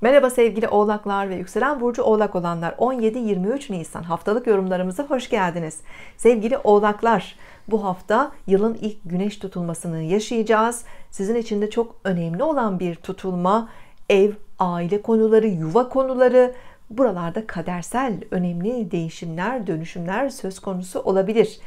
Merhaba sevgili oğlaklar ve yükselen burcu oğlak olanlar 17-23 Nisan haftalık yorumlarımıza hoş geldiniz. Sevgili oğlaklar bu hafta yılın ilk güneş tutulmasını yaşayacağız. Sizin için de çok önemli olan bir tutulma ev, aile konuları, yuva konuları buralarda kadersel önemli değişimler, dönüşümler söz konusu olabilir.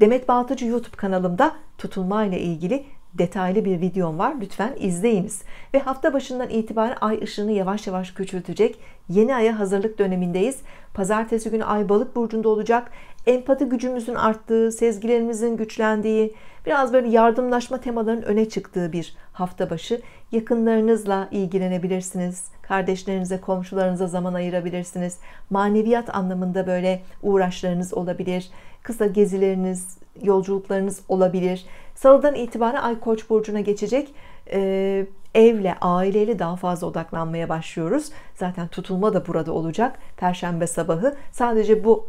Demet Baltıcı YouTube kanalımda tutulma ile ilgili detaylı bir videom var lütfen izleyiniz ve hafta başından itibaren ay ışığını yavaş yavaş küçültecek yeni aya hazırlık dönemindeyiz pazartesi günü ay balık burcunda olacak empati gücümüzün arttığı sezgilerimizin güçlendiği biraz böyle yardımlaşma temalarının öne çıktığı bir hafta başı yakınlarınızla ilgilenebilirsiniz kardeşlerinize komşularınıza zaman ayırabilirsiniz maneviyat anlamında böyle uğraşlarınız olabilir kısa gezileriniz yolculuklarınız olabilir. Salıdan itibaren Ay Koç burcuna geçecek. Ee, evle, aileyle daha fazla odaklanmaya başlıyoruz. Zaten tutulma da burada olacak. Perşembe sabahı sadece bu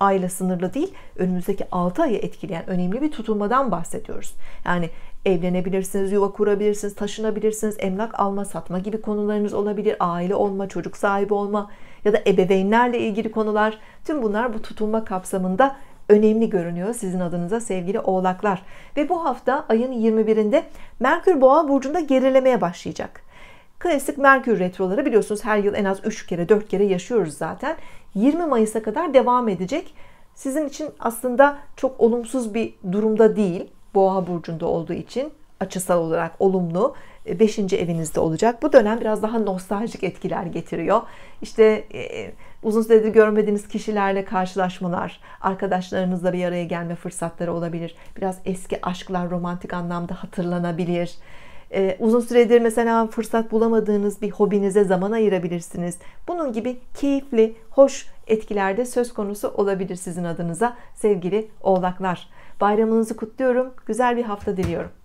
ayla sınırlı değil, önümüzdeki 6 ayı etkileyen önemli bir tutulmadan bahsediyoruz. Yani evlenebilirsiniz, yuva kurabilirsiniz, taşınabilirsiniz, emlak alma, satma gibi konularınız olabilir, aile olma, çocuk sahibi olma ya da ebeveynlerle ilgili konular. Tüm bunlar bu tutulma kapsamında önemli görünüyor sizin adınıza sevgili oğlaklar. Ve bu hafta ayın 21'inde Merkür Boğa burcunda gerilemeye başlayacak. Klasik Merkür retroları biliyorsunuz her yıl en az 3 kere 4 kere yaşıyoruz zaten. 20 Mayıs'a kadar devam edecek. Sizin için aslında çok olumsuz bir durumda değil. Boğa burcunda olduğu için açısal olarak olumlu 5. E, evinizde olacak. Bu dönem biraz daha nostaljik etkiler getiriyor. İşte e, uzun süredir görmediğiniz kişilerle karşılaşmalar, arkadaşlarınızla bir araya gelme fırsatları olabilir. Biraz eski aşklar romantik anlamda hatırlanabilir. Ee, uzun süredir mesela fırsat bulamadığınız bir hobinize zaman ayırabilirsiniz. Bunun gibi keyifli, hoş etkilerde söz konusu olabilir sizin adınıza sevgili oğlaklar. Bayramınızı kutluyorum. Güzel bir hafta diliyorum.